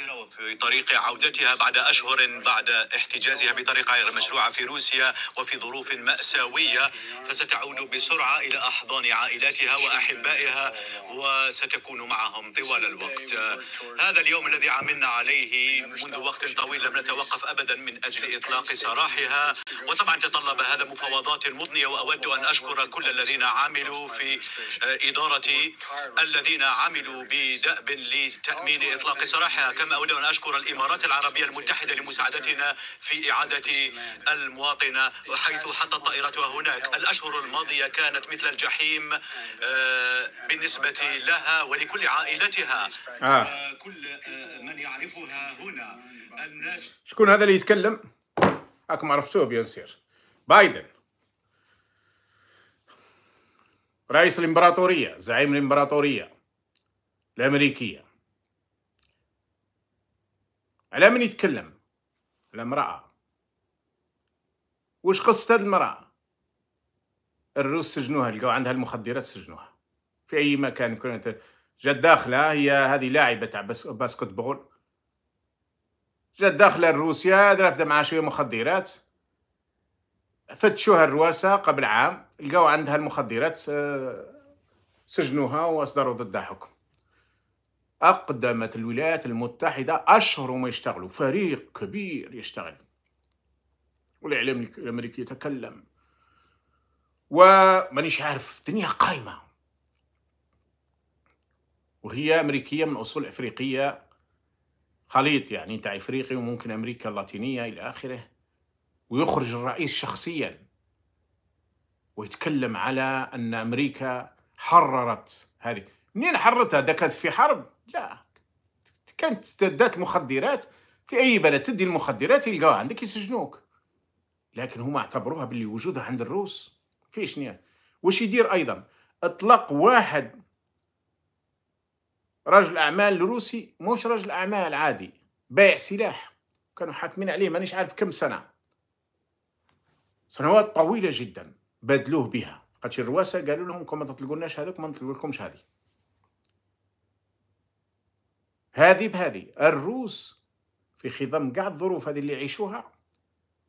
القاهرة وفي طريق عودتها بعد أشهر بعد احتجازها بطريقة غير مشروعة في روسيا وفي ظروف مأساوية فستعود بسرعة إلى أحضان عائلاتها وأحبائها وستكون معهم طوال الوقت هذا اليوم الذي عملنا عليه منذ وقت طويل لم نتوقف أبدا من أجل إطلاق سراحها وطبعا تطلب هذا مفاوضات مضنية وأود أن أشكر كل الذين عملوا في إدارتي الذين عملوا بدأب لتأمين إطلاق سراحها كما كما أود أن أشكر الإمارات العربية المتحدة لمساعدتنا في إعادة المواطنة حيث حطت طائرتها هناك الأشهر الماضية كانت مثل الجحيم آه، بالنسبة لها ولكل عائلتها آه. آه، كل آه، من يعرفها هنا الناس شكون هذا اللي يتكلم؟ راكم عرفتوه بيان سير بايدن رئيس الامبراطوريه زعيم الامبراطوريه الامريكيه على من يتكلم على امرأة واش قصة هاد المرأة الروس سجنوها لقاو عندها المخدرات سجنوها في أي مكان كانت جات داخلة هي هذه لاعبة تاع باسكت بول جات داخلة لروسيا درافت معها شوية مخدرات فتشوها الرواسة قبل عام لقاو عندها المخدرات آه، سجنوها وأصدروا ضدها حكم أقدمت الولايات المتحدة أشهر ما يشتغلوا فريق كبير يشتغل والإعلام الأمريكي يتكلم ومانيش عارف الدنيا قايمة وهي أمريكية من أصول إفريقية خليط يعني تاع إفريقي وممكن أمريكا اللاتينية إلى آخره ويخرج الرئيس شخصيا ويتكلم على أن أمريكا حررت هذه منين حرتها دا كانت في حرب لا كانت تدات مخدرات في اي بلد تدي المخدرات يلقاوها عندك يسجنوك لكن هما اعتبروها باللي وجودها عند الروس فيش نية وش يدير ايضا اطلق واحد رجل اعمال روسي مش رجل اعمال عادي بايع سلاح كانوا حاكمين عليه مانيش عارف كم سنه سنوات طويله جدا بدلوه بها قالت الرواسه قالوا لهم كما تطلقوناش هذوك ما نطلقولكمش هذه هذه بهذه الروس في خضم كاع الظروف هذه اللي يعيشوها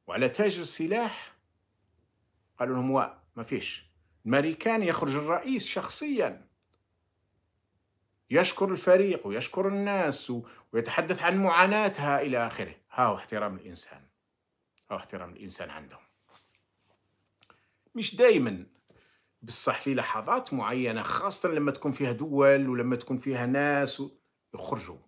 وعلى تاجر السلاح قالوا لهم وا ما فيش الماريكان يخرج الرئيس شخصيا يشكر الفريق ويشكر الناس ويتحدث عن معاناتها الى اخره هو احترام الانسان هو احترام الانسان عندهم مش دائما بصح في لحظات معينه خاصه لما تكون فيها دول ولما تكون فيها ناس يخرجوا